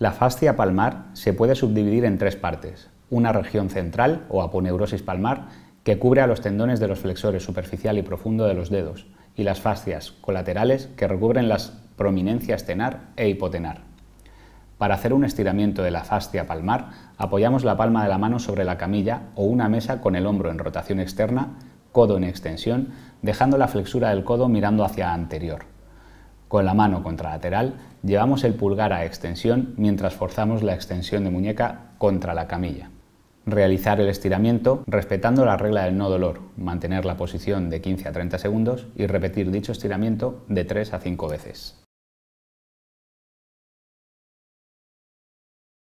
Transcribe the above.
La fascia palmar se puede subdividir en tres partes, una región central o aponeurosis palmar que cubre a los tendones de los flexores superficial y profundo de los dedos y las fascias colaterales que recubren las prominencias tenar e hipotenar. Para hacer un estiramiento de la fascia palmar, apoyamos la palma de la mano sobre la camilla o una mesa con el hombro en rotación externa, codo en extensión, dejando la flexura del codo mirando hacia anterior. Con la mano contralateral llevamos el pulgar a extensión mientras forzamos la extensión de muñeca contra la camilla. Realizar el estiramiento respetando la regla del no dolor, mantener la posición de 15 a 30 segundos y repetir dicho estiramiento de 3 a 5 veces.